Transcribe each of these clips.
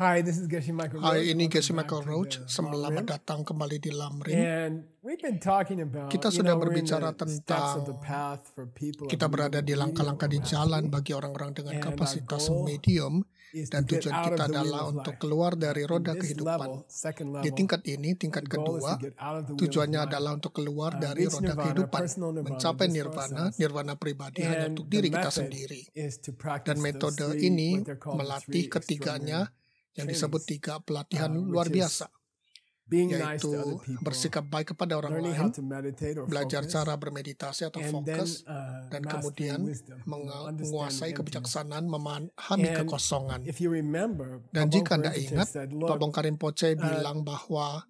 Hi, this is Geshe Michael Roach. Hi, ini Geshe Michael Roach. Selamat datang kembali di Lamrim. Kita sudah berbicara tentang kita berada di langkah-langkah di jalan bagi orang-orang dengan kapasitas medium dan tujuan kita adalah untuk keluar uh, dari roda kehidupan. Di tingkat ini, tingkat kedua, tujuannya adalah untuk keluar dari roda kehidupan, mencapai nirvana, nirvana pribadi hanya untuk diri kita sendiri. Dan metode ini melatih ketiganya yang disebut tiga uh, pelatihan luar biasa yaitu bersikap baik kepada orang lain, belajar cara bermeditasi atau fokus, uh, dan kemudian menguasai kebijaksanaan memahami kekosongan. dan jika Anda ingat, Pak Bongkarin Poce uh, bilang bahwa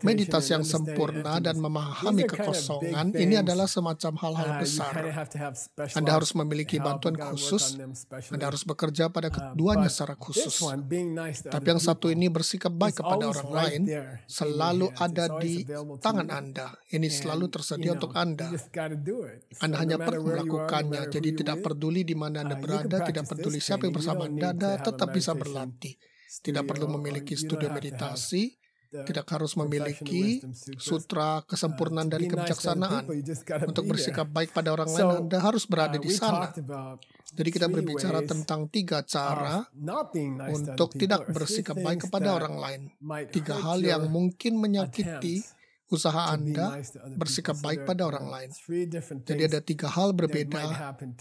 Meditasi yang sempurna dan memahami kekosongan ini adalah semacam hal-hal uh, besar. Anda harus memiliki bantuan khusus, Anda harus bekerja pada uh, keduanya secara khusus. Tapi yang satu ini bersikap baik kepada orang lain, selalu ada di tangan Anda. Ini selalu tersedia untuk Anda. Anda hanya perlu melakukannya, jadi tidak peduli di mana Anda uh, berada, tidak peduli siapa yang bersama Anda, Anda tetap bisa berlatih. Tidak perlu memiliki studio meditasi, tidak harus memiliki sutra kesempurnaan dari kebijaksanaan untuk bersikap baik pada orang lain. Anda harus berada uh, di sana. Jadi kita berbicara tentang tiga cara untuk tidak bersikap baik kepada orang lain. Tiga hal yang mungkin menyakiti usaha Anda bersikap baik pada orang lain. Jadi ada tiga hal berbeda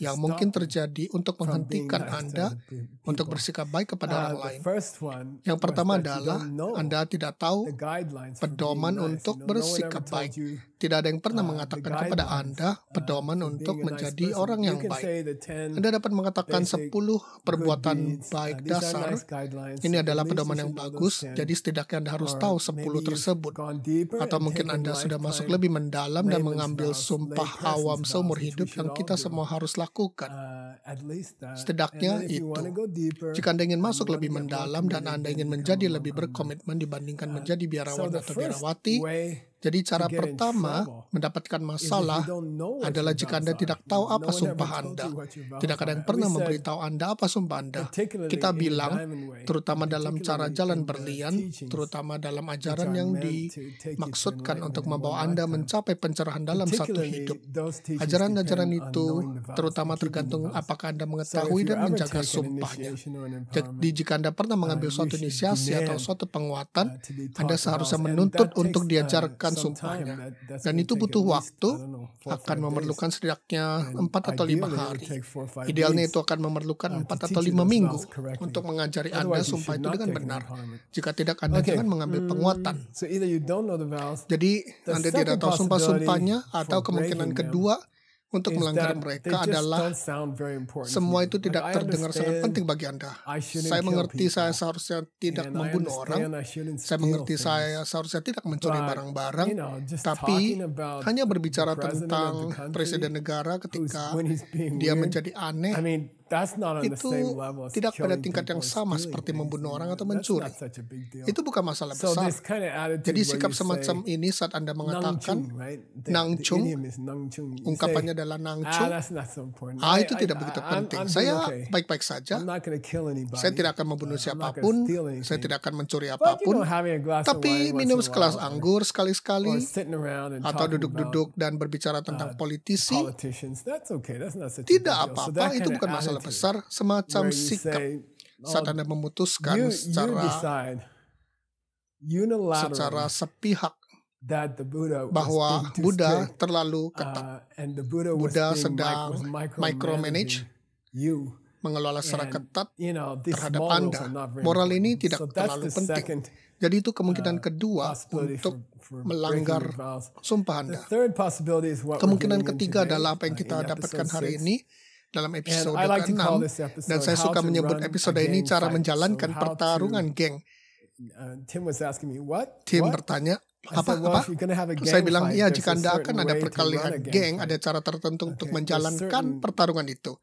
yang mungkin terjadi untuk menghentikan Anda untuk bersikap baik kepada orang uh, lain. Yang pertama adalah Anda tidak tahu pedoman untuk bersikap baik. Tidak ada yang pernah uh, mengatakan kepada Anda uh, pedoman untuk menjadi orang yang baik. Anda dapat mengatakan 10 perbuatan baik dasar. Ini adalah pedoman yang bagus, jadi setidaknya Anda harus tahu 10 tersebut. Atau mungkin mungkin Anda sudah masuk lebih mendalam dan mengambil sumpah awam seumur hidup yang kita semua harus lakukan. Uh, uh, Setidaknya itu. Jika Anda ingin masuk lebih mendalam dan Anda ingin menjadi lebih berkomitmen dibandingkan uh, menjadi biarawan atau biarawati, jadi cara pertama mendapatkan masalah adalah jika Anda tidak tahu apa sumpah Anda. Tidak ada yang pernah memberitahu Anda apa sumpah Anda. Kita bilang, terutama dalam cara jalan berlian, terutama dalam ajaran yang dimaksudkan untuk membawa Anda mencapai pencerahan dalam satu hidup. Ajaran-ajaran itu terutama tergantung apakah Anda mengetahui dan menjaga sumpahnya. Jadi jika Anda pernah mengambil um, suatu inisiasi atau suatu penguatan, uh, Anda seharusnya menuntut untuk uh, diajarkan sumpahnya. Dan itu butuh waktu, akan memerlukan setidaknya empat atau lima hari. Idealnya itu akan memerlukan um, empat atau lima minggu untuk mengajari Anda sumpah itu dengan benar. Jika tidak, Anda jangan mengambil hmm. penguatan. Jadi, Anda tidak tahu sumpah-sumpahnya atau kemungkinan kedua untuk melanggar mereka adalah semua itu tidak terdengar sangat penting bagi Anda. Saya mengerti saya seharusnya tidak membunuh orang. Saya mengerti saya seharusnya tidak mencuri barang-barang. Tapi hanya berbicara tentang presiden negara ketika dia menjadi aneh itu tidak pada tingkat yang sama seperti membunuh orang atau mencuri. Itu bukan masalah besar. Jadi sikap semacam ini saat Anda mengatakan nangcung, ungkapannya adalah nangcung, ah, ah itu tidak begitu penting. Saya baik-baik saja. Saya tidak akan membunuh uh, siapapun. Saya tidak akan mencuri apapun. Tapi minum sekelas anggur sekali-sekali atau duduk-duduk dan berbicara tentang uh, politisi tidak apa-apa. Itu bukan masalah masalah besar semacam sikap oh, saat Anda memutuskan secara secara sepihak bahwa Buddha terlalu uh, ketat. Buddha sedang micromanage mengelola secara ketat terhadap Anda. Moral ini tidak terlalu penting. Jadi itu kemungkinan uh, kedua untuk melanggar sumpah Anda. Kemungkinan ketiga adalah apa yang kita uh, dapatkan hari ini dalam episode like ke-6 dan saya suka menyebut episode ini cara menjalankan so pertarungan to, geng. Uh, Tim, was me, what? Tim bertanya, apa apa? Saya bilang ya jika anda akan ada perkelahian geng, ada cara tertentu untuk menjalankan pertarungan itu.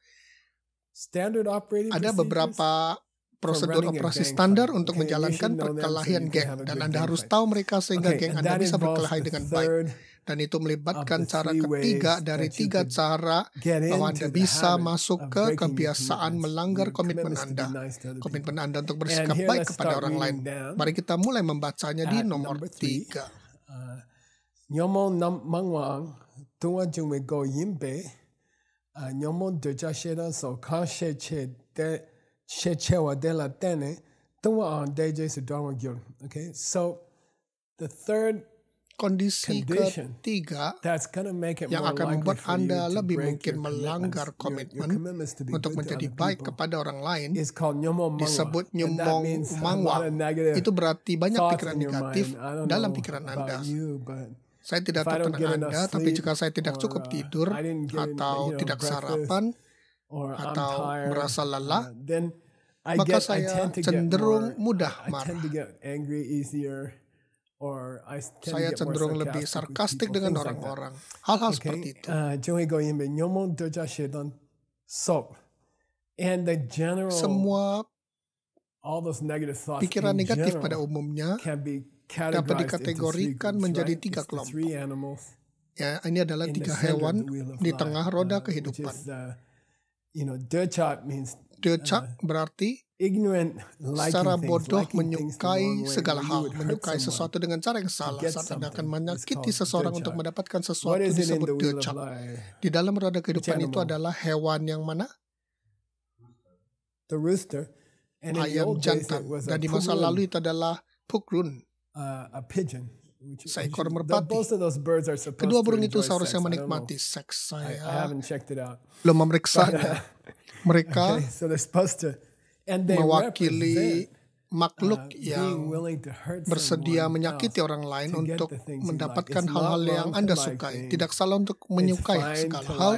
Ada beberapa prosedur operasi standar untuk menjalankan perkelahian geng dan anda harus tahu mereka sehingga geng anda bisa berkelahi dengan baik dan itu melibatkan cara ketiga dari tiga cara bahwa Anda bisa masuk ke kebiasaan melanggar mm, komitmen Anda. Komitmen Anda untuk bersikap baik kepada orang lain. Mari kita mulai membacanya di nomor tiga. Uh, nyomo mangwang tunga jungwe go yimbe uh, nyomo deja sheda so ka she che de she che wa de la tene tunga on deje su dharma gyur. Okay, so the third kondisi ketiga yang akan membuat Anda lebih mungkin melanggar komitmen untuk menjadi baik kepada orang lain disebut nyomong mangwa. Itu berarti banyak pikiran negatif dalam pikiran Anda. Saya tidak tahu tentang Anda, tapi jika saya tidak cukup uh, tidur atau tidak sarapan atau merasa lelah, uh, maka saya cenderung mudah marah saya cenderung lebih sarkastik dengan orang-orang. Hal-hal seperti itu. Uh, Semua pikiran negatif pada umumnya dapat dikategorikan menjadi tiga kelompok. Ya, ini adalah tiga hewan di tengah roda uh, kehidupan. Decak uh, berarti Secara bodoh menyukai segala hal, menyukai sesuatu dengan cara yang salah saat Anda akan menyakiti seseorang untuk mendapatkan sesuatu disebut dechak. Di dalam roda kehidupan itu adalah hewan yang mana? Ayam jantan. Dan di masa lalu itu adalah pukrun, uh, seekor merpati. Kedua burung itu seharusnya menikmati seks saya. Belum memeriksa uh, Mereka and they mewakili makhluk uh, yang bersedia menyakiti orang lain untuk mendapatkan hal-hal yang Anda sukai. Tidak salah untuk menyukai segala hal,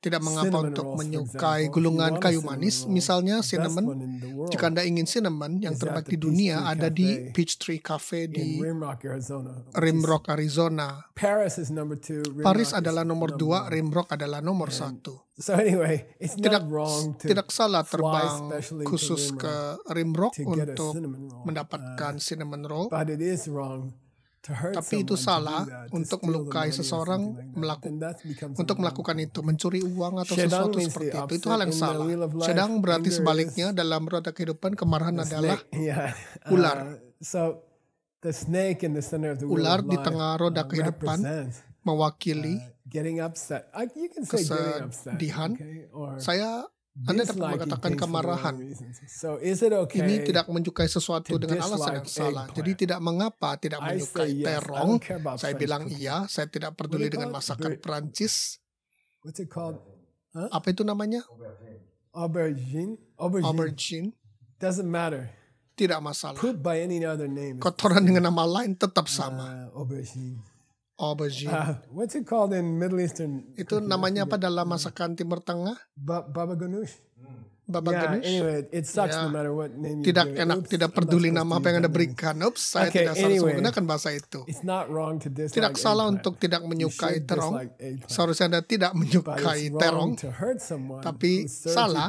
tidak mengapa untuk menyukai gulungan kayu manis, misalnya cinnamon. Jika Anda ingin cinnamon, yang terbaik di dunia ada di Peachtree Cafe di Rimrock, Arizona. Paris adalah nomor dua, Rimrock adalah nomor satu. tidak, tidak salah terbang khusus ke Rimrock untuk mendapatkan cinnamon roll. Uh, tapi itu salah untuk melukai seseorang melakukan untuk melakukan itu mencuri uang atau sesuatu seperti itu itu hal yang salah sedang berarti sebaliknya dalam roda kehidupan kemarahan adalah uh, ular ular di tengah roda uh, kehidupan mewakili uh, kesedihan saya anda dapat mengatakan kemarahan. Ini tidak menyukai sesuatu dengan alasan yang salah. Jadi tidak mengapa tidak menyukai terong. Saya bilang iya, saya tidak peduli dengan masakan Perancis. Apa itu namanya? Aubergine. Aubergine. Doesn't matter. Tidak masalah. Kotoran dengan nama lain tetap sama. Ah, aubergine. Uh, what's it called in Middle Eastern? Itu namanya apa dalam masakan Timur Tengah? Ba baba ganoush. Hmm. Baba yeah, ganoush. Anyway, it sucks yeah. no matter what name tidak you give. enak, Oops, tidak peduli nama apa yang Anda berikan. Oops, saya okay, tidak salah anyway, menggunakan bahasa itu. It's not wrong to dislike tidak salah eggplant. untuk tidak menyukai terong. Seharusnya Anda tidak menyukai terong. Tapi salah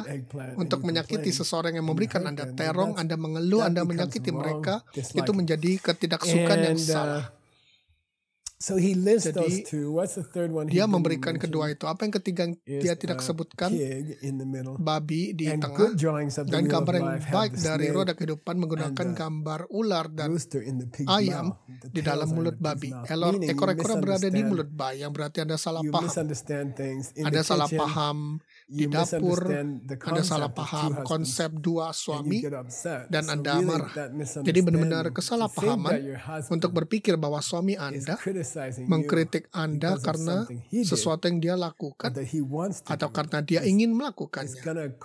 untuk menyakiti seseorang yang memberikan Anda terong, Anda mengeluh, Anda menyakiti mereka. Itu menjadi ketidaksukaan yang uh, salah. So he lists Jadi, those two. What's the third one? Dia memberikan kedua itu. Apa yang ketiga yang dia tidak sebutkan? Babi di and tengah. Dan gambar yang baik dari roda kehidupan menggunakan gambar ular dan ayam di dalam mulut babi. Elor ekor-ekor berada di mulut babi yang berarti ada salah paham. Ada salah paham di dapur, Anda salah paham konsep dua suami, dan Anda marah. Jadi benar-benar kesalahpahaman untuk berpikir bahwa suami Anda mengkritik Anda karena sesuatu yang dia lakukan atau karena dia ingin melakukannya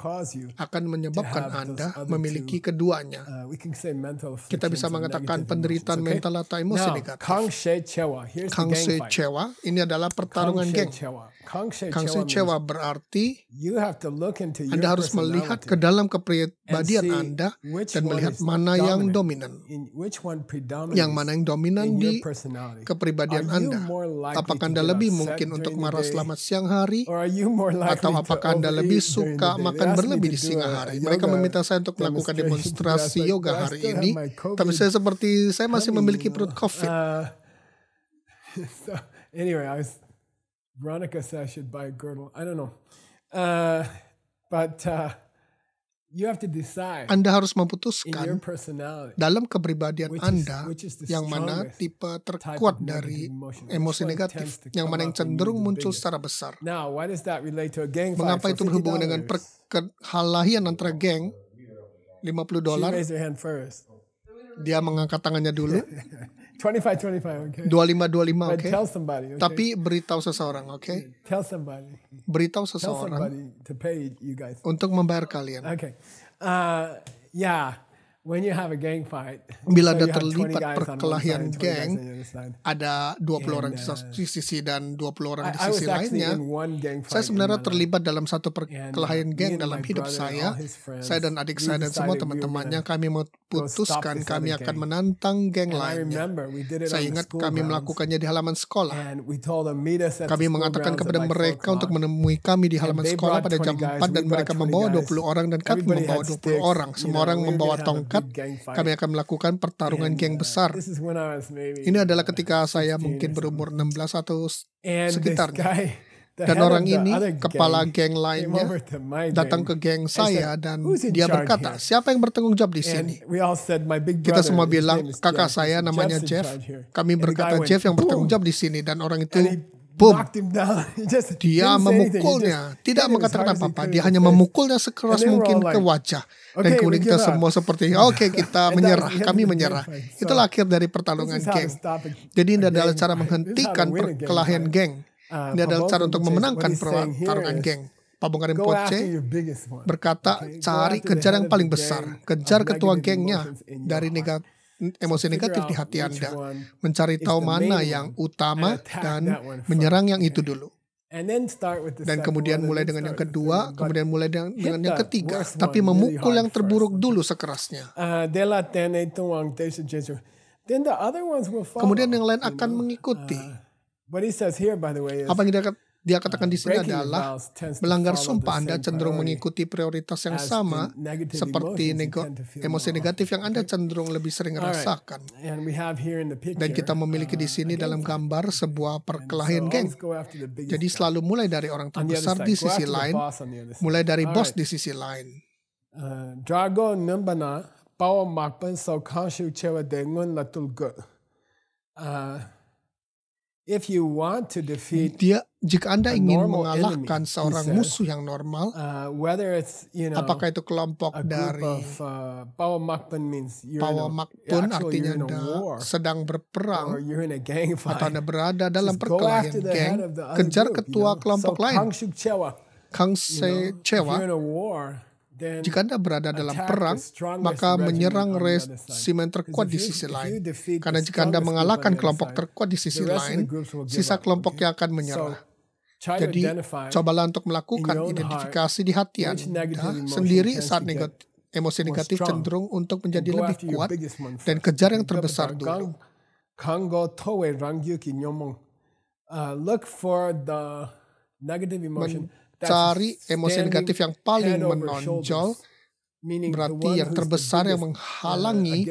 akan menyebabkan Anda memiliki keduanya. Uh, Kita bisa mengatakan penderitaan mental atau emosi negatif. Kang secewa, ini adalah pertarungan geng. Kang secewa berarti anda harus melihat ke dalam kepribadian Anda dan melihat mana yang dominan. Yang mana yang dominan di kepribadian Anda. Apakah Anda lebih mungkin untuk marah selama siang hari? Atau apakah Anda lebih suka makan berlebih di siang hari? Mereka meminta saya untuk melakukan demonstrasi yoga hari ini. Tapi saya seperti, saya masih memiliki perut uh, COVID. Anyway, I was, Veronica said I should buy a girdle. I don't know. Uh, but uh, you have to decide. Anda harus memutuskan dalam kepribadian which is, Anda which is yang mana tipe terkuat dari emosi negatif, yang mana yang cenderung muncul secara besar. Now, Mengapa itu berhubungan dengan perkelahian antara geng 50 dolar? Dia mengangkat tangannya dulu. 25 25 oke. okay. 25 25 oke. Okay. Tell somebody. Okay? Tapi beritahu seseorang, oke? Okay? Hmm. Tell somebody. Beritahu seseorang. Tell somebody to pay you guys. Untuk membayar kalian. Oke. Okay. Uh, ya, yeah. Bila ada terlibat perkelahian geng, ada 20 orang di uh, satu sisi dan 20 orang di sisi lainnya. Saya sebenarnya terlibat dalam satu uh, perkelahian geng dalam hidup saya. Saya dan adik saya dan semua teman-temannya, kami memutuskan kami akan menantang geng lainnya. Saya ingat kami melakukannya di halaman sekolah. Kami mengatakan kepada mereka untuk menemui kami di halaman sekolah pada jam 4 dan mereka membawa 20 orang dan kami membawa 20 orang. Semua orang membawa tongkat kami akan melakukan pertarungan geng uh, besar. Ini adalah ketika saya mungkin berumur 16 atau sekitarnya. Dan orang ini, kepala geng lainnya, datang ke geng saya dan dia berkata, siapa yang bertanggung jawab di sini? Kita semua bilang, kakak saya namanya Jeff. Kami berkata, Jeff yang bertanggung jawab di sini. Dan orang itu boom. Dia memukulnya, tidak mengatakan apa-apa. Dia hanya memukulnya sekeras mungkin ke wajah. Dan kemudian kita semua seperti, oke okay, kita menyerah, kami menyerah. Itulah akhir dari pertarungan geng. Jadi ini adalah cara menghentikan perkelahian geng. Uh, ini adalah cara untuk memenangkan pertarungan geng. Pak Bongkarim Poce berkata, cari kejar yang paling besar. Kejar ketua gengnya dari negatif emosi negatif di hati Anda, mencari tahu mana yang utama dan menyerang yang itu dulu. Dan kemudian mulai dengan yang kedua, kemudian mulai dengan, yang ketiga, tapi memukul yang terburuk dulu sekerasnya. Uh, kemudian yang lain akan mengikuti. Uh, Apa yang dia dia katakan di sini adalah melanggar sumpah Anda cenderung mengikuti prioritas yang sama seperti nego, emosi negatif yang Anda cenderung lebih sering rasakan. Dan kita memiliki di uh, sini dalam gambar sebuah perkelahian geng. Jadi selalu mulai dari orang terbesar di sisi lain, mulai uh, dari bos di sisi lain. Drago nembana dia jika Anda ingin mengalahkan seorang musuh yang normal, uh, apakah itu kelompok dari uh, power maktun means artinya Anda sedang berperang atau Anda berada dalam perkelahian geng, kejar ketua kelompok lain. Kang Shewa, Se jika Anda berada dalam perang, maka menyerang resimen terkuat di sisi lain. Karena jika Anda mengalahkan kelompok terkuat di sisi lain, sisa kelompok yang akan menyerah. Jadi, cobalah untuk melakukan identifikasi di hati Anda sendiri saat negatif, emosi negatif cenderung untuk menjadi lebih kuat dan kejar yang terbesar dulu. Uh, emotion. Cari emosi negatif yang paling menonjol, berarti yang terbesar yang uh, menghalangi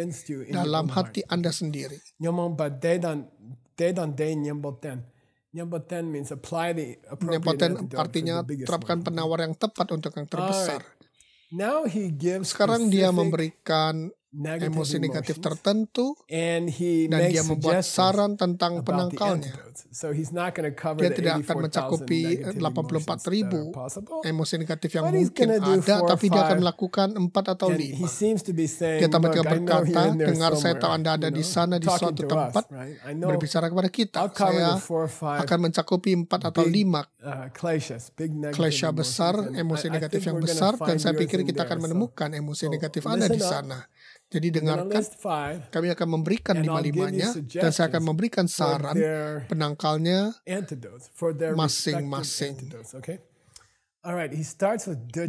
dalam hati Anda sendiri. Nyempoten artinya terapkan penawar yang tepat untuk yang terbesar. Sekarang dia memberikan emosi negatif tertentu dan dia membuat saran tentang penangkalnya. dia tidak akan mencakupi 84 ribu emosi negatif yang mungkin ada, tapi dia akan melakukan 4 atau 5. Dia tambah berkata, dengar saya tahu Anda ada di sana, di suatu tempat, berbicara kepada kita. Saya akan mencakupi 4 atau 5 klesya uh, besar, emosi negatif yang besar, dan saya pikir kita akan menemukan emosi negatif Anda di sana. Jadi dengarkan, kami akan memberikan lima-limanya dan saya akan memberikan saran penangkalnya masing-masing.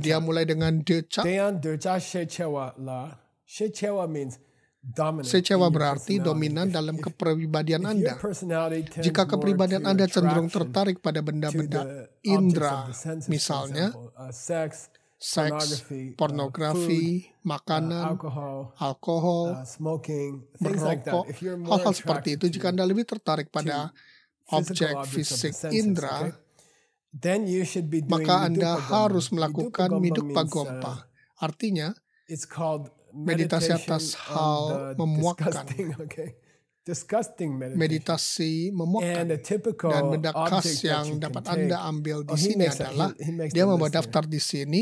Dia mulai dengan means. Secewa berarti dominan dalam kepribadian Anda. Jika kepribadian Anda cenderung tertarik pada benda-benda indra, misalnya uh, seks, pornografi, uh, makanan, uh, alkohol, uh, merokok, hal-hal seperti itu. Jika Anda lebih tertarik pada objek fisik indera, maka Anda harus melakukan miduk pagompa. Artinya, meditasi atas hal memuakkan. meditasi typical dan benda khas yang dapat Anda ambil di oh, sini adalah dia membuat daftar di sini.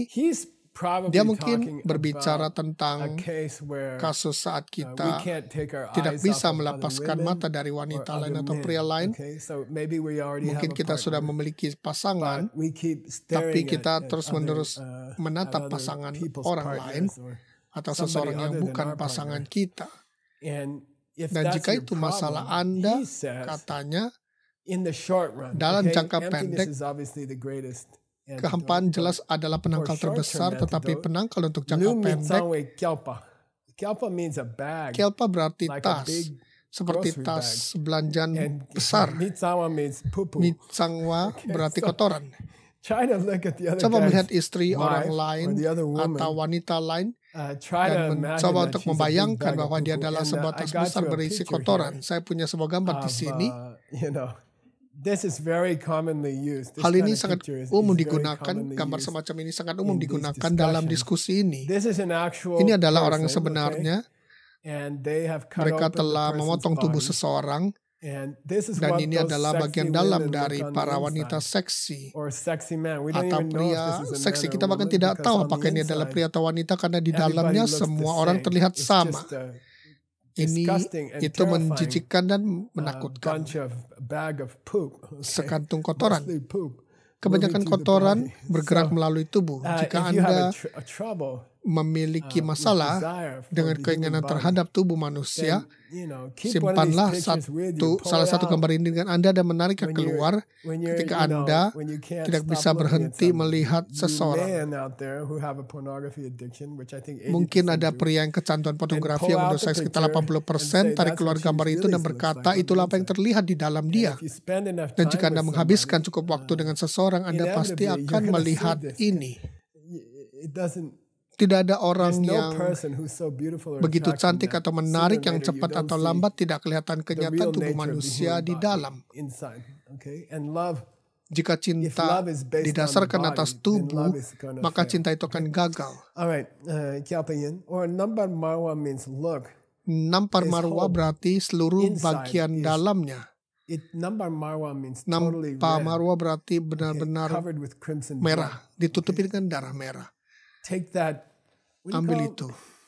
Dia mungkin berbicara tentang kasus saat uh, kita tidak bisa melepaskan mata dari wanita lain atau pria lain. Mungkin kita sudah memiliki pasangan, tapi kita terus-menerus uh, menatap pasangan orang lain atau seseorang yang bukan pasangan kita. Dan jika itu masalah Anda, katanya, dalam jangka pendek, kehampaan jelas adalah penangkal terbesar, tetapi penangkal untuk jangka pendek, kelpa berarti tas, seperti tas belanjaan besar. Mitsangwa berarti kotoran. Coba melihat istri orang lain atau wanita lain Uh, dan mencoba untuk membayangkan bahwa dia adalah sebuah uh, tas besar berisi kotoran. Saya punya sebuah gambar di sini. Hal ini sangat umum digunakan, gambar semacam ini sangat umum digunakan dalam diskusi ini. Ini adalah orang yang sebenarnya. Mereka telah memotong tubuh seseorang dan ini adalah bagian dalam dari para wanita seksi atau pria seksi. Kita bahkan tidak tahu apakah ini adalah pria atau wanita karena di dalamnya semua orang terlihat sama. Uh, ini itu menjijikkan dan uh, menakutkan. Sekantung kotoran. Kebanyakan kotoran bergerak melalui tubuh. Uh, Jika Anda memiliki uh, masalah dengan keinginan terhadap tubuh manusia, simpanlah satu, salah satu gambar ini dengan Anda dan menariknya keluar ketika Anda tidak bisa berhenti melihat seseorang. Mungkin ada pria yang kecanduan fotografi yang menurut saya sekitar 80% tarik keluar gambar itu dan berkata itulah apa yang terlihat di dalam dia. Dan jika Anda menghabiskan cukup waktu dengan uh, seseorang, Anda pasti akan melihat ini. It doesn't tidak ada orang no yang so begitu cantik atau menarik yang cepat atau lambat tidak kelihatan kenyataan tubuh manusia di dalam. Jika cinta didasarkan atas tubuh, maka cinta itu akan gagal. Uh, nampar marwa berarti seluruh bagian dalamnya. Nampar marwa berarti benar-benar merah, ditutupi dengan darah merah take that hamba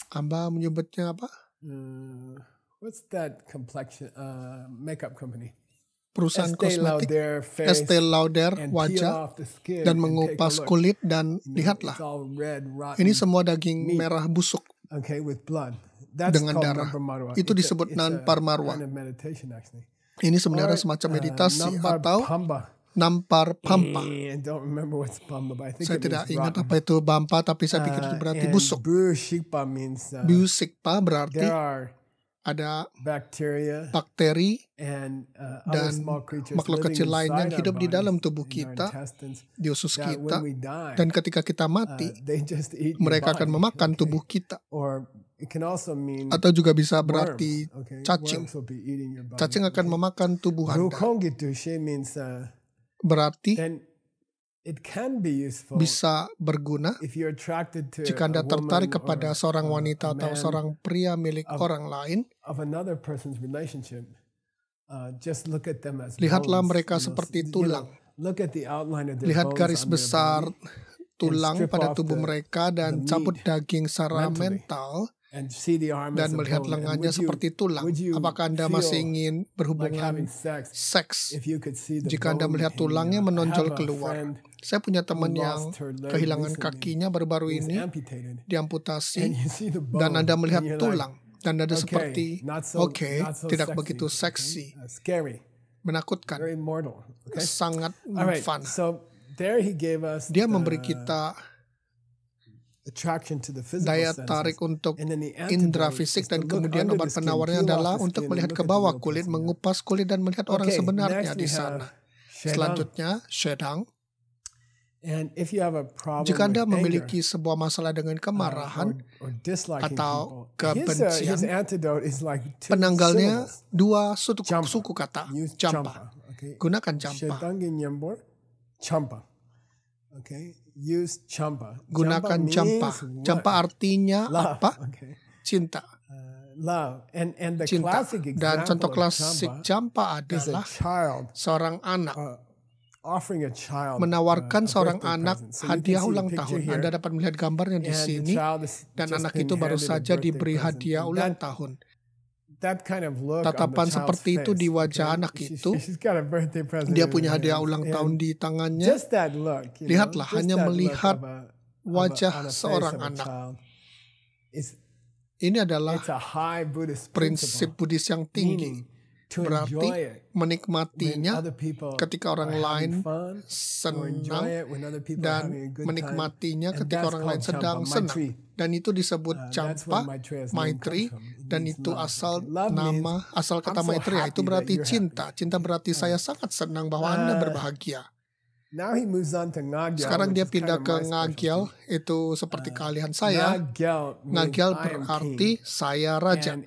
Amba menyebutnya apa? Hmm, what's that complexion uh, makeup company? Perusahaan Estee kosmetik Lauder, Estee Lauder wajah dan mengupas kulit dan hmm, lihatlah ini semua daging merah busuk dengan darah. Itu disebut nan parmarwa. ini sebenarnya semacam uh, meditasi uh, atau nampar pampa. saya tidak ingat apa itu bampa, tapi saya pikir itu uh, berarti busuk. Busikpa means uh, berarti ada bakteri uh, dan makhluk kecil lain yang hidup di dalam tubuh kita, di usus kita, dan ketika kita mati, mereka akan memakan tubuh kita. atau juga bisa berarti cacing. cacing akan memakan tubuh Anda berarti bisa berguna jika Anda tertarik kepada seorang wanita atau seorang pria milik orang lain. Uh, Lihatlah mereka seperti tulang. Lihat garis besar tulang pada tubuh mereka dan cabut daging secara mental dan melihat lengannya seperti tulang. Apakah Anda masih ingin berhubungan seks jika Anda melihat tulangnya menonjol keluar? Saya punya teman yang kehilangan kakinya baru-baru ini, diamputasi, dan Anda melihat tulang. Dan Anda seperti, oke, okay, tidak begitu seksi, uh, menakutkan, sangat fun. Dia memberi kita daya tarik untuk indera fisik dan kemudian obat penawarnya adalah untuk melihat ke bawah kulit, mengupas kulit dan melihat orang sebenarnya di sana. Selanjutnya, shedang. Jika Anda memiliki sebuah masalah dengan uh, kemarahan atau uh, kebencian, penanggalnya dua suku, kata, champa. Gunakan champa use champa. Gunakan champa. Champa artinya love. apa? Okay. Cinta. Uh, love. And, and the Cinta. Classic Dan contoh klasik champa adalah child, seorang anak. Uh, menawarkan uh, seorang anak hadiah ulang tahun. Anda dapat melihat gambarnya di sini dan anak itu baru saja diberi hadiah ulang tahun. Tatapan seperti itu di wajah anak itu, dia punya hadiah ulang tahun di tangannya. Lihatlah, hanya melihat wajah seorang anak. Ini adalah prinsip Buddhis yang tinggi Berarti menikmatinya ketika orang lain senang dan menikmatinya ketika orang lain sedang senang. Dan itu disebut uh, campa, maitri, dan itu asal nama, asal kata maitri, nah, itu berarti cinta. Cinta berarti hmm. saya sangat senang bahwa nah, Anda berbahagia. Sekarang dia pindah ke Nagyal, itu seperti uh, keahlian saya. Nagyal, berarti saya raja.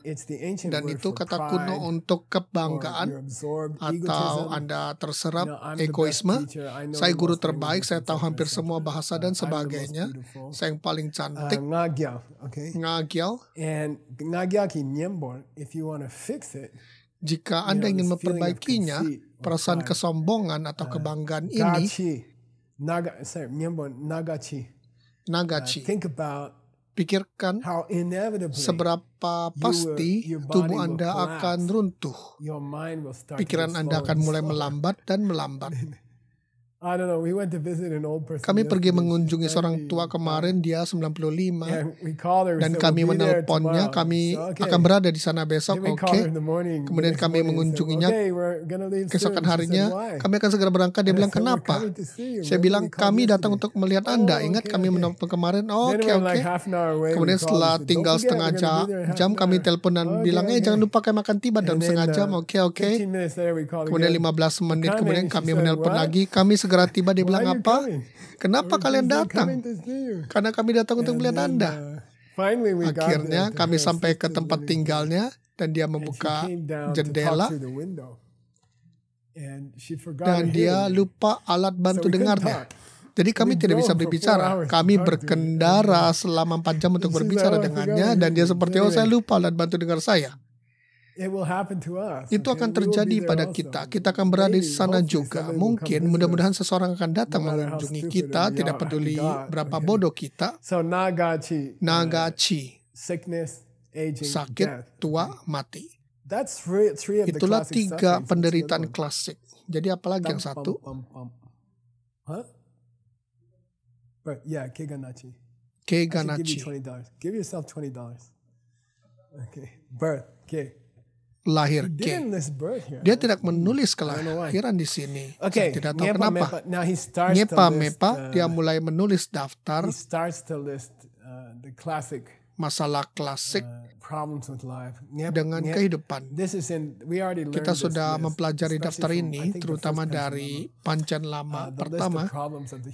Dan itu kata kuno untuk kebanggaan atau Anda terserap egoisme. Saya guru terbaik, saya tahu hampir semua bahasa dan uh, sebagainya. Saya yang paling cantik. Nagyal. Uh, Nagyal. And jika Anda ingin memperbaikinya, perasaan kesombongan atau ah, kebanggaan ini, nagachi, uh, pikirkan seberapa pasti tubuh Anda akan runtuh. Pikiran Anda akan mulai melambat dan melambat. Kami pergi mengunjungi seorang tua kemarin, dia 95, dan kami menelponnya, kami akan berada di sana besok, oke. Okay. Kemudian kami mengunjunginya, keesokan harinya, kami akan segera berangkat. Dia bilang, kenapa? Saya bilang, kami datang untuk melihat oh, Anda. Ingat kami menelpon kemarin, oke, oke. Kemudian setelah tinggal setengah jam, jam kami telepon dan bilang, eh jangan lupa kami makan tiba dalam setengah uh, jam, oke, oke. Kemudian 15 menit, kemudian kami menelpon lagi, kami segera tiba dia bilang apa? Kenapa kalian datang? Karena kami datang untuk melihat iya, Anda. Akhirnya kami sampai ke tempat tinggalnya dan dia membuka jendela dan dia lupa alat bantu dengarnya. Jadi kami tidak bisa berbicara. Kami berkendara selama 4 jam untuk berbicara dengannya dan dia seperti oh saya lupa alat bantu dengar saya. Itu akan terjadi pada kita. Kita akan berada di sana juga. Mungkin mudah-mudahan seseorang akan datang mengunjungi kita, tidak peduli berapa bodoh kita. Nagachi. Uh, Sakit, tua, mati. Itulah tiga penderitaan klasik. Jadi apalagi yang satu? Keganachi. Keganachi. Give yourself $20. Okay. Birth. Okay lahir K. Dia tidak menulis kelahiran di sini. Okay. Saya tidak tahu nyepa, kenapa. Mepa. Now he Nyepa Mepa uh, dia mulai menulis daftar. He starts to list uh, the classic masalah klasik uh, dengan kehidupan. Kita sudah mempelajari daftar ini, terutama dari Pancen Lama uh, pertama,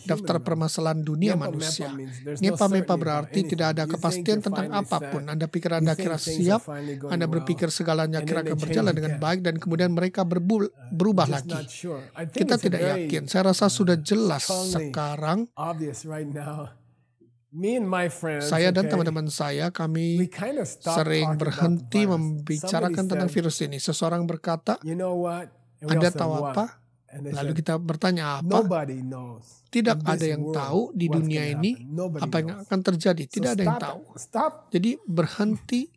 daftar permasalahan dunia manusia. Nepa-mepa berarti tidak ada kepastian tentang apapun. Anda pikir Anda kira siap, Anda berpikir segalanya kira akan berjalan dengan baik, dan kemudian mereka uh, berubah lagi. Kita tidak yakin. Saya rasa sudah jelas sekarang saya dan teman-teman saya, kami sering berhenti membicarakan tentang virus ini. Seseorang berkata, Anda tahu apa? Lalu kita bertanya apa? Tidak ada yang tahu di dunia ini apa yang akan terjadi. Tidak ada yang tahu. Jadi berhenti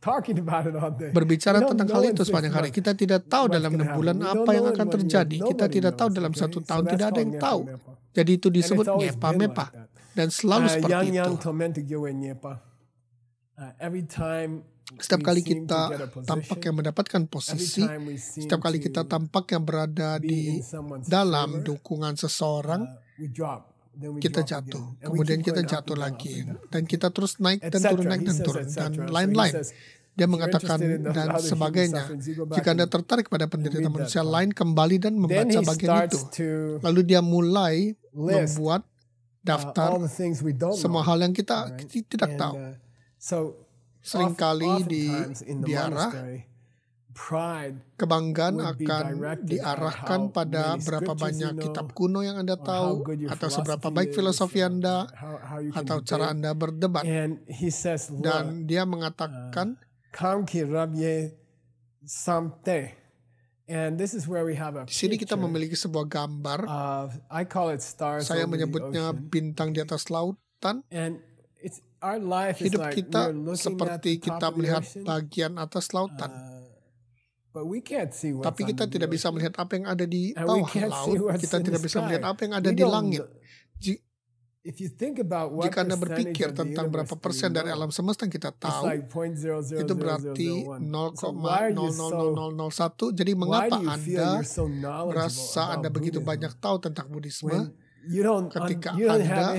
berbicara tentang hal itu sepanjang hari. Kita tidak tahu dalam enam bulan apa yang akan terjadi. Kita tidak tahu dalam satu tahun. Tidak ada yang tahu. Jadi itu disebut nyepa-mepa dan selalu uh, eh, seperti yang, itu. Yang Uh, every time setiap kali kita tampak yang mendapatkan posisi, setiap kali kita tampak yang berada di dalam dukungan seseorang, eh, kita jatuh, kemudian kita jatuh lagi, dan kita terus naik dan turun, naik dan turun, dan lain-lain. Dia mengatakan dan sebagainya. Jika Anda tertarik pada penderitaan manusia lain, kembali dan membaca bagian itu. Lalu dia mulai membuat daftar uh, semua hal yang kita tidak tahu. Uh, Seringkali di diarah kebanggaan akan diarahkan pada berapa banyak kitab kuno yang Anda tahu atau seberapa baik filosofi Anda atau cara Anda berdebat. Dan dia uh, mengatakan, And this is where we have a Di sini kita memiliki sebuah gambar. Of, I call it stars Saya menyebutnya bintang di atas lautan. And it's our life Hidup is like kita seperti kita melihat bagian atas lautan. Uh, but we can't see what's Tapi kita tidak bisa melihat apa yang ada di bawah laut. Kita tidak bisa melihat apa yang ada di langit. Jika Anda berpikir tentang berapa persen dari alam semesta yang kita tahu, itu berarti 0,00001. Jadi mengapa Anda merasa Anda begitu banyak tahu tentang Buddhisme ketika Anda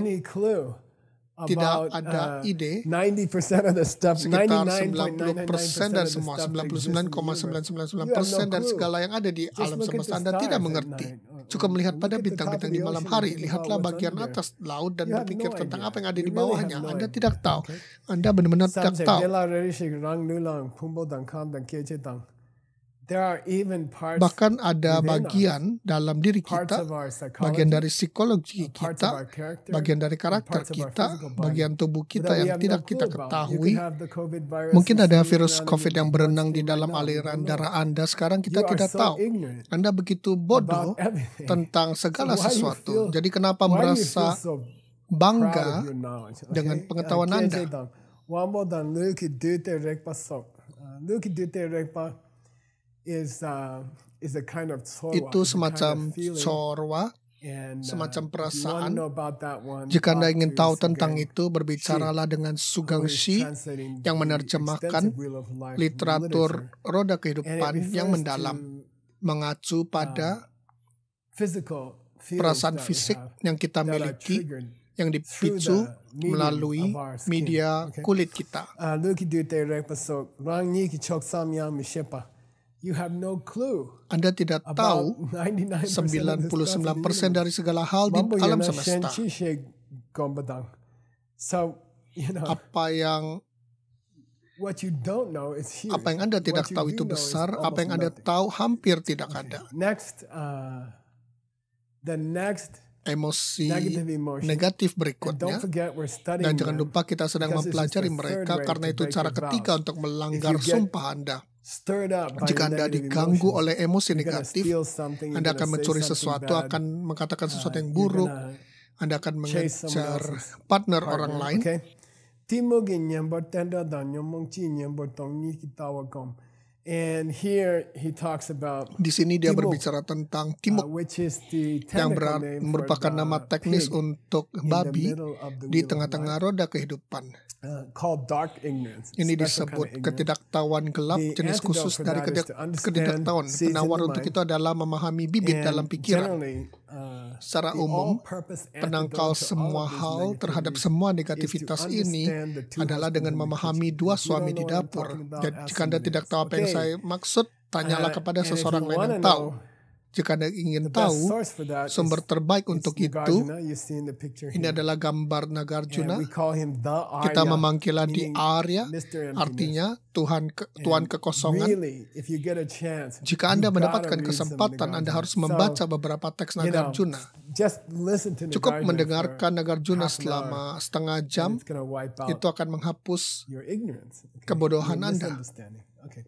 tidak ada uh, ide 90% of the stuff sekitar 99.99% dari semua 99,999% persen dan segala yang ada di alam semesta Anda tidak mengerti. Uh, Cukup melihat pada bintang-bintang di malam hari, lihatlah bagian atas laut dan berpikir tentang apa yang ada di bawahnya. Anda tidak tahu. Anda benar-benar tidak tahu. Bahkan ada bagian dalam diri kita, bagian dari psikologi uh, kita, bagian dari karakter kita, bagian tubuh kita yang tidak kita ketahui. Mungkin ada virus COVID yang berenang di dalam aliran darah Anda. Sekarang kita tidak tahu. Anda begitu bodoh tentang segala sesuatu. Jadi kenapa merasa bangga dengan uh, pengetahuan Anda? itu semacam sorwa, semacam uh, perasaan. Jika Anda ingin tahu tentang itu, berbicaralah dengan Sugang Shi yang menerjemahkan literatur roda kehidupan yang mendalam, mengacu uh, pada perasaan fisik yang kita miliki yang dipicu melalui media kulit kita. Uh, anda tidak tahu 99%, persen dari segala hal di ya alam semesta. So, apa yang apa yang Anda tidak tahu itu besar, apa yang Anda tahu hampir tidak ada. Next, uh, the next emosi negatif berikutnya. Dan jangan lupa kita sedang mempelajari mereka karena itu cara ketiga untuk melanggar sumpah Anda. Jika Anda diganggu oleh emosi negatif, uh, Anda akan mencuri sesuatu, akan mengatakan sesuatu yang buruk, Anda akan mengejar partner orang lain. And here he talks about Di sini dia berbicara tentang Timok, uh, which is the yang berat, merupakan nama teknis untuk babi di tengah-tengah roda kehidupan. Uh, Ini disebut kind ketidaktahuan gelap, jenis khusus dari ketidaktahuan. Penawar untuk itu adalah memahami bibit dalam pikiran Uh, secara umum, penangkal semua hal terhadap semua negativitas ini adalah dengan memahami dua suami di dapur. Jadi, jika Anda tidak tahu apa yang saya maksud, tanyalah uh, kepada seseorang lain yang tahu. Jika Anda ingin tahu sumber terbaik untuk itu, ini adalah gambar Nagarjuna. Kita memanggilnya di Arya, artinya Tuhan ke, Tuhan kekosongan. Jika Anda mendapatkan kesempatan, Anda harus membaca beberapa teks Nagarjuna. Cukup mendengarkan Nagarjuna selama setengah jam, itu akan menghapus kebodohan Anda,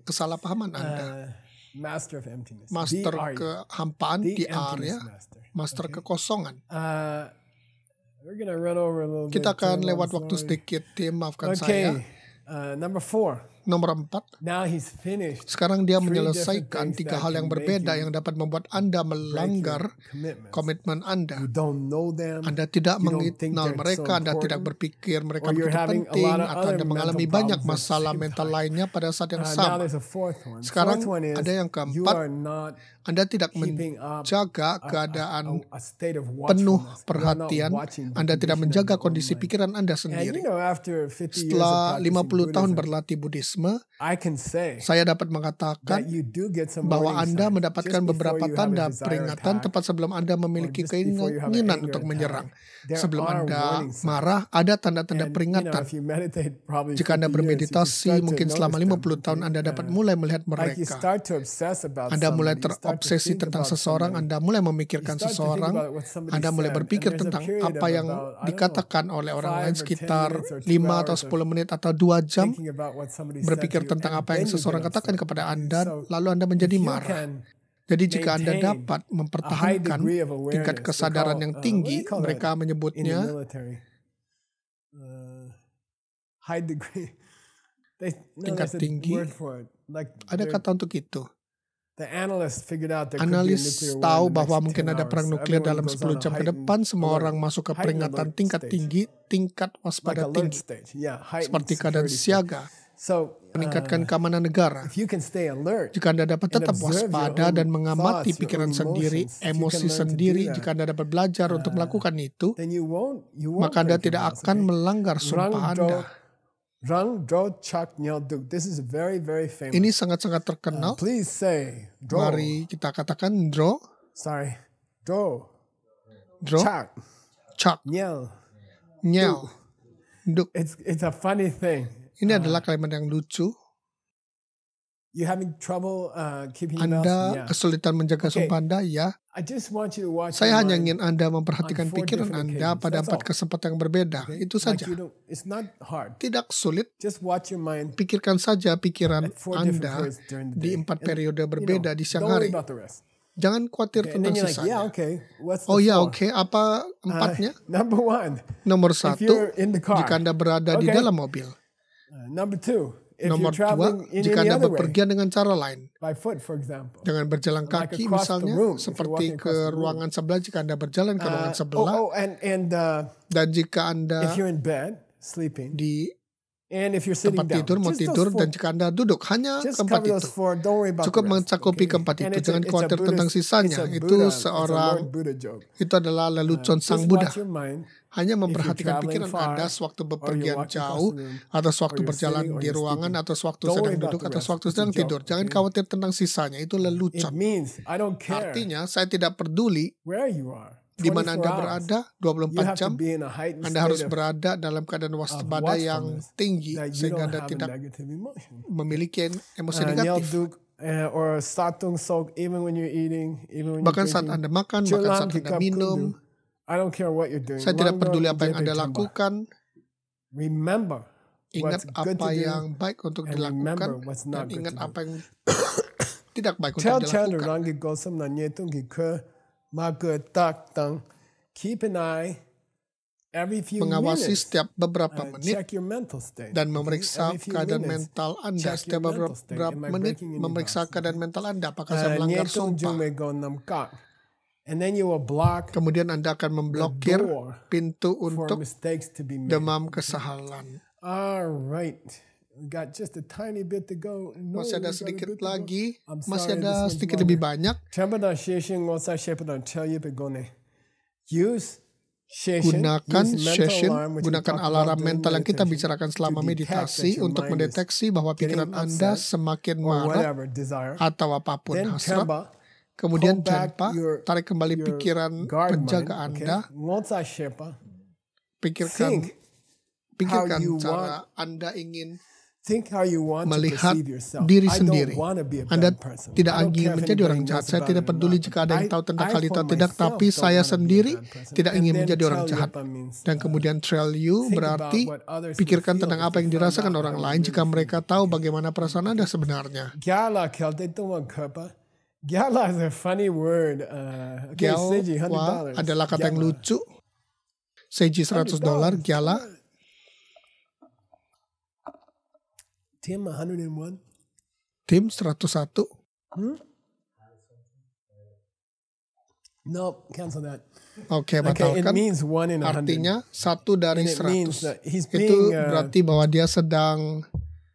kesalahpahaman Anda. Uh, Master of emptiness. Master kehampaan, the, the R ya. Master, master okay. kekosongan. Uh, we're gonna run over a little Kita bit akan lewat waktu sedikit, Tim. Maafkan okay. saya. Uh, number four. Nomor empat, sekarang dia menyelesaikan tiga hal yang berbeda yang dapat membuat Anda melanggar komitmen Anda. Anda tidak mengenal mereka, Anda tidak berpikir mereka begitu penting, atau Anda mengalami banyak masalah mental lainnya pada saat yang uh, sama. Sekarang ada yang keempat, anda tidak menjaga keadaan penuh perhatian, Anda tidak menjaga kondisi pikiran Anda sendiri. Setelah 50 tahun berlatih Buddhisme, saya dapat mengatakan bahwa Anda mendapatkan beberapa tanda peringatan tepat sebelum Anda memiliki keinginan untuk menyerang. Sebelum Anda marah, ada tanda-tanda peringatan. Jika Anda bermeditasi, mungkin selama 50 tahun Anda dapat mulai melihat mereka. Anda mulai ter Obsesi tentang seseorang, Anda mulai memikirkan seseorang, Anda mulai berpikir tentang apa yang dikatakan oleh orang lain sekitar 5 atau 10 menit atau 2 jam, berpikir tentang apa yang seseorang katakan kepada Anda, lalu Anda menjadi marah. Jadi jika Anda dapat mempertahankan tingkat kesadaran yang uh, tinggi, mereka menyebutnya uh, tingkat tinggi. Ada kata untuk itu. Analis tahu bahwa mungkin ada perang nuklir dalam 10 jam ke depan, semua orang masuk ke peringatan tingkat tinggi, tingkat waspada tinggi, seperti keadaan siaga, meningkatkan uh, keamanan negara. Jika Anda dapat tetap waspada dan mengamati pikiran sendiri, emosi sendiri, jika Anda dapat belajar untuk uh, melakukan itu, maka Anda tidak akan melanggar sumpah Anda. Rang Chak Nyaduk. Duk. This is very very famous. Ini sangat-sangat terkenal. Uh, please say. Dro. Mari kita katakan Dro. Sorry. Dro. Dro. Chak. Chak. Nyel, Nyel. Duk. It's it's a funny thing. Ini uh, adalah kalimat yang lucu. You having trouble uh, keeping Anda yeah. kesulitan menjaga okay. sumpah Anda ya. I just want you to watch Saya hanya ingin Anda memperhatikan pikiran Anda pada empat kesempatan yang berbeda. Okay. Itu saja. Like it's not hard. Tidak sulit. Just watch your mind Pikirkan saja pikiran Anda di empat periode berbeda And, di siang hari. Jangan khawatir okay. tentang sisanya. Like, yeah, okay. What's oh ya, yeah, oke. Okay. Apa uh, empatnya? Uh, number one. Nomor satu, jika Anda berada okay. di dalam mobil. Uh, number two. Nomor dua, jika Anda bepergian dengan cara lain, dengan berjalan kaki misalnya, seperti ke ruangan sebelah jika Anda berjalan ke uh, ruangan oh, sebelah, oh, uh, dan jika Anda di And if you're tempat down, tidur, mau tidur, dan jika Anda duduk, hanya keempat itu. Four, Cukup mencakupi okay? keempat itu. Jangan khawatir tentang sisanya. Buddha, itu seorang, itu adalah lelucon uh, Sang Buddha. hanya memperhatikan pikiran far, Anda sewaktu bepergian jauh, atau sewaktu berjalan di ruangan, atau sewaktu sedang duduk, atau sewaktu sedang tidur. Jangan khawatir tentang sisanya. Itu lelucon. Artinya, saya tidak peduli di mana Anda berada 24 jam, Anda harus berada dalam keadaan waspada yang tinggi sehingga Anda tidak memiliki uh, emosi negatif. Bahkan saat Anda makan, bahkan saat Anda minum, saya tidak peduli apa yang Anda lakukan. Ingat apa yang baik untuk dilakukan dan ingat apa yang tidak baik untuk dilakukan keep an eye mengawasi setiap beberapa menit dan memeriksa keadaan mental Anda setiap beberapa menit memeriksa keadaan mental Anda apakah saya uh, melanggar sumpah kemudian Anda akan memblokir pintu untuk demam kesalahan. right. Got just a tiny bit to go. No, masih ada sedikit lagi, masih ada sedikit lebih banyak. Use gunakan session, gunakan alarm mental yang kita bicarakan selama meditasi untuk mendeteksi bahwa pikiran Anda semakin marah atau apapun hasrat. Kemudian tanpa tarik kembali pikiran penjaga Anda. Pikirkan, pikirkan cara Anda ingin melihat diri sendiri. Anda tidak ingin menjadi orang jahat. Saya tidak peduli jika ada yang tahu tentang hal itu atau tidak, tapi saya sendiri tidak ingin menjadi orang jahat. Dan kemudian trail you berarti pikirkan tentang apa yang dirasakan orang lain jika mereka tahu bagaimana perasaan Anda sebenarnya. Gyala is a funny word. Uh, okay, adalah kata yang lucu. Seiji 100 dolar, Gyala Tim 101. Tim 101. Hmm? No, cancel that. Oke, okay, batalkan. Okay, it means one in Artinya satu dari seratus. Itu uh, berarti bahwa dia sedang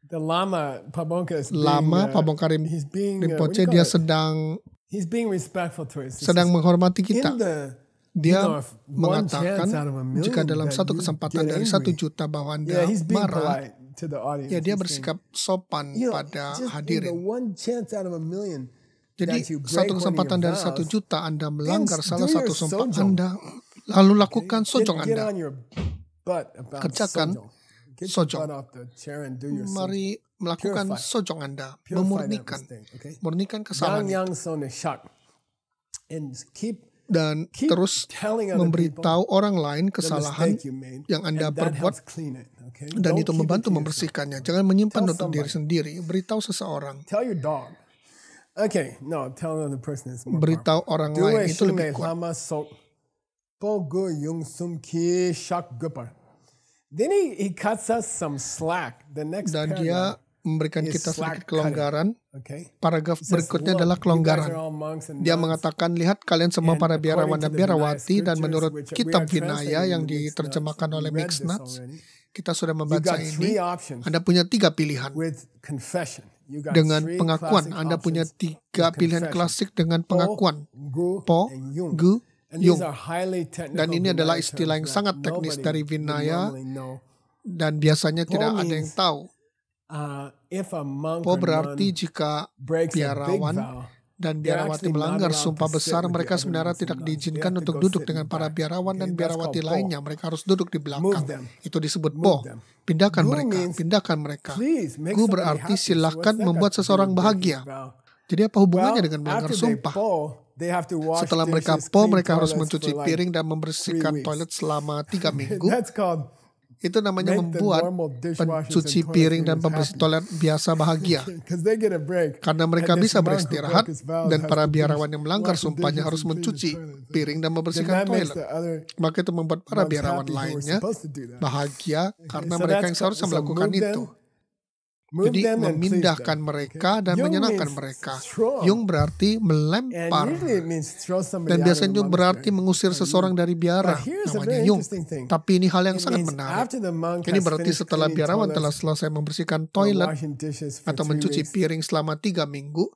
the lama Pabongka is being, lama uh, Pabongka Rim, he's being, uh, Rinpoche dia dia sedang he's being respectful to us. sedang menghormati kita. The, dia you know, mengatakan jika dalam satu kesempatan dari satu juta bahwa anda yeah, marah, polite to the audience. Ya, dia bersikap sopan you know, pada hadirin. One chance out of a million Jadi satu kesempatan dari satu juta Anda melanggar salah satu sumpah Anda, lalu lakukan sojong Anda. Kerjakan sojong. Mari melakukan sojong Anda, memurnikan, murnikan kesalahan dan terus memberitahu orang lain kesalahan yang Anda perbuat dan itu membantu membersihkannya. Jangan menyimpan untuk diri sendiri. Beritahu seseorang. Beritahu orang lain itu lebih kuat. Dan dia memberikan kita sedikit kelonggaran. Paragraf berikutnya adalah kelonggaran. Dia mengatakan, lihat kalian semua para biarawan dan biarawati dan menurut kitab Vinaya yang diterjemahkan oleh Mixnuts, kita sudah membaca ini, Anda punya tiga pilihan. Dengan pengakuan, Anda punya tiga pilihan klasik dengan pengakuan. Po, Gu, Yung. Dan ini adalah istilah yang sangat teknis dari Vinaya dan biasanya tidak ada yang tahu. Uh, po berarti jika biarawan dan biarawati melanggar sumpah besar, mereka sebenarnya tidak diizinkan untuk duduk dengan para biarawan dan biarawati lainnya. Mereka harus duduk di belakang. Itu disebut boh. Pindahkan mereka, pindahkan mereka. Gu berarti silahkan membuat seseorang bahagia. Jadi apa hubungannya dengan melanggar sumpah? Setelah mereka po, mereka harus mencuci piring dan membersihkan toilet selama tiga minggu itu namanya membuat pencuci piring dan pembersih toilet biasa bahagia. Karena mereka bisa beristirahat dan para biarawan yang melanggar sumpahnya harus mencuci piring dan membersihkan toilet. Maka itu membuat para biarawan lainnya bahagia karena mereka yang seharusnya melakukan itu. Jadi memindahkan mereka dan menyenangkan mereka. Yung berarti melempar. Dan biasanya Yung berarti mengusir seseorang dari biara. Namanya Yung. Tapi ini hal yang sangat menarik. Ini berarti setelah biarawan telah selesai membersihkan toilet atau mencuci piring selama tiga minggu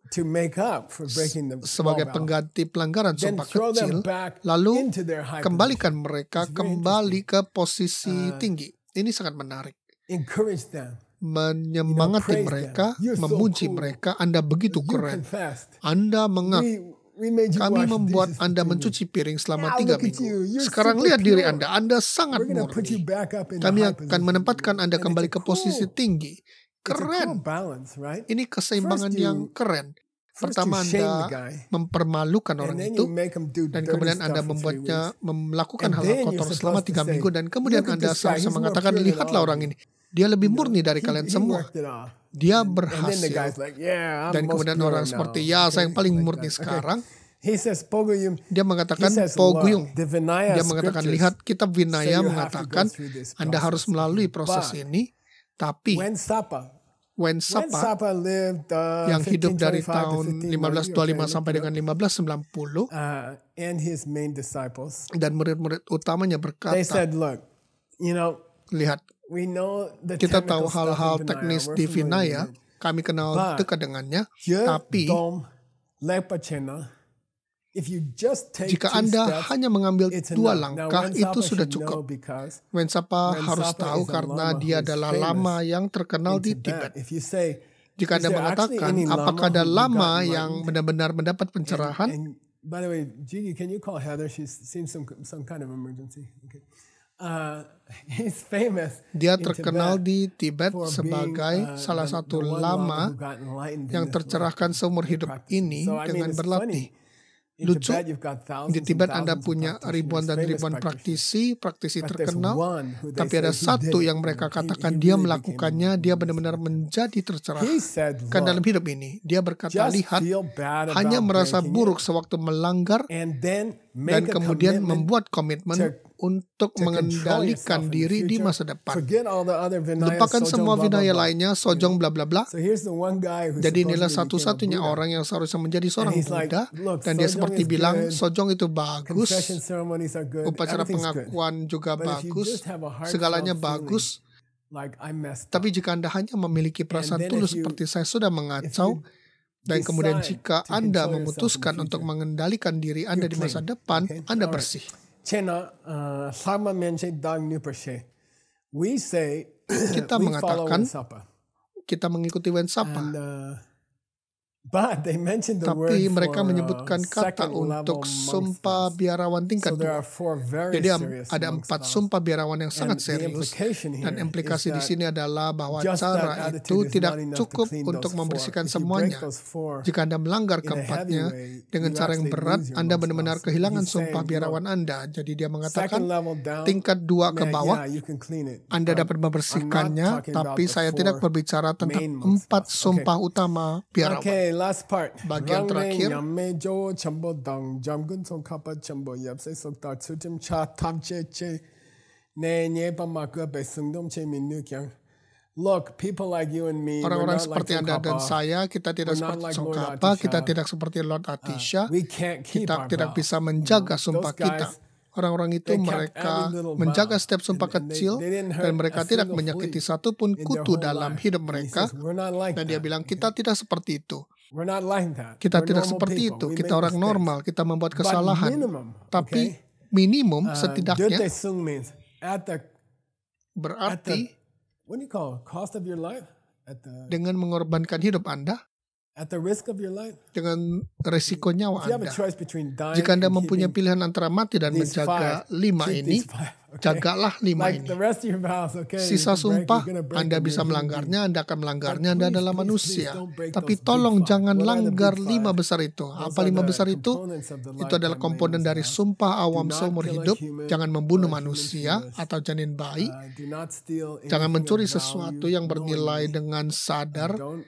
sebagai pengganti pelanggaran sumpah kecil, lalu kembalikan mereka kembali ke posisi uh, tinggi. Ini sangat menarik menyemangati mereka, memuji mereka, Anda begitu keren. Anda mengaku kami membuat Anda mencuci piring selama tiga minggu. Sekarang lihat diri Anda, Anda sangat murni. Kami akan menempatkan Anda kembali ke posisi tinggi. Keren. Ini keseimbangan yang keren. Pertama Anda mempermalukan orang itu, dan kemudian Anda membuatnya melakukan hal kotor selama tiga minggu, dan kemudian Anda seharusnya mengatakan, lihatlah orang ini. Dia lebih murni dari kalian semua. Dia berhasil. Dan kemudian orang seperti ya saya yang paling murni sekarang. Dia mengatakan Poguyum. Dia mengatakan lihat kitab Vinaya mengatakan Anda harus melalui proses ini. Tapi When Sapa uh, yang hidup dari tahun 1525 sampai dengan 1590 uh, dan murid-murid utamanya berkata lihat kita tahu hal-hal teknis di Vinaya, kami kenal dekat dengannya, tapi jika Anda hanya mengambil dua langkah, itu sudah cukup. Wensapa harus tahu karena dia adalah lama yang terkenal di Tibet. Jika Anda mengatakan, apakah ada lama yang benar-benar mendapat pencerahan? By the way, Gigi, can you call Heather? She seems some some kind of emergency. Okay. Uh, dia terkenal di Tibet sebagai uh, salah satu lama yang tercerahkan seumur hidup ini dengan berlatih. Lucu, di Tibet Anda punya ribuan dan ribuan praktisi, praktisi terkenal, tapi ada satu yang mereka katakan dia melakukannya, dia benar-benar menjadi tercerahkan dalam hidup ini. Dia berkata, lihat, hanya merasa buruk sewaktu melanggar dan kemudian membuat komitmen untuk mengendalikan diri di masa depan. Lupakan semua vinaya lainnya, sojong bla bla bla. Jadi inilah satu-satunya orang yang seharusnya menjadi seorang Buddha dan dia seperti bilang sojong itu bagus, upacara pengakuan juga bagus, segalanya bagus. Tapi jika Anda hanya memiliki perasaan tulus seperti saya sudah mengacau, dan kemudian jika Anda memutuskan untuk mengendalikan diri Anda di masa depan, Anda bersih. Uh, kita mengatakan kita mengikuti Wensapa. Tapi mereka uh, menyebutkan kata untuk sumpah biarawan tingkat dua. Jadi ada empat sumpah biarawan yang sangat serius. Dan implikasi di sini adalah bahwa cara itu tidak cukup untuk membersihkan semuanya. Jika Anda melanggar keempatnya dengan cara yang berat, Anda benar-benar kehilangan sumpah biarawan Anda. Jadi dia mengatakan tingkat dua ke nah, bawah, Anda dapat membersihkannya, tapi saya tidak berbicara tentang empat sumpah utama biarawan last part. Bagian terakhir. Yame Chambo Dang Jamgun Song Kapa Chambo Yapse Sok Tar Tsutim Cha Tam Che Che Ne Nye Besung dong Che Yang. Look, people like you and me. Orang-orang seperti like Anda dan saya, kita tidak seperti like Songkapa, kita tidak seperti Lord ah, Atisha. Uh, kita tidak bisa menjaga sumpah kita. Orang-orang itu mereka menjaga setiap sumpah kecil dan mereka tidak menyakiti satupun kutu dalam hidup mereka. Dan dia bilang kita tidak seperti itu. Kita tidak seperti itu. Kita orang normal. Kita membuat kesalahan. Tapi minimum uh, setidaknya berarti dengan mengorbankan hidup Anda dengan resiko nyawa Anda. Jika Anda mempunyai pilihan antara mati dan menjaga lima ini, Jagalah lima ini. Sisa sumpah, Anda bisa melanggarnya, Anda akan melanggarnya, Anda adalah manusia. Tapi tolong jangan langgar lima besar itu. Apa lima besar itu? Itu adalah komponen dari sumpah awam seumur hidup. Jangan membunuh manusia atau janin bayi. Uh, jangan mencuri sesuatu yang bernilai dengan sadar. Uh,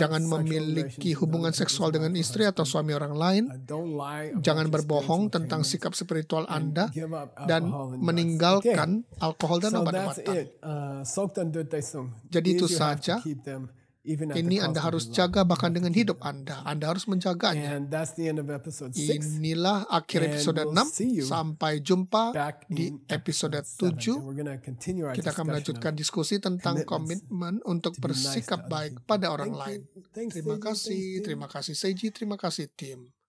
jangan memiliki hubungan seksual dengan istri atau suami orang lain. Uh, jangan berbohong tentang sikap spiritual Anda dan meninggalkan tinggalkan okay. alkohol dan so obat-obatan. Uh, Jadi itu saja. Ini Anda harus jaga bahkan dengan hidup Anda. Anda harus menjaganya. Inilah akhir episode 6. Sampai jumpa di episode 7. Kita akan melanjutkan diskusi tentang komitmen untuk bersikap baik pada orang lain. Terima kasih, terima kasih Seiji, terima kasih tim.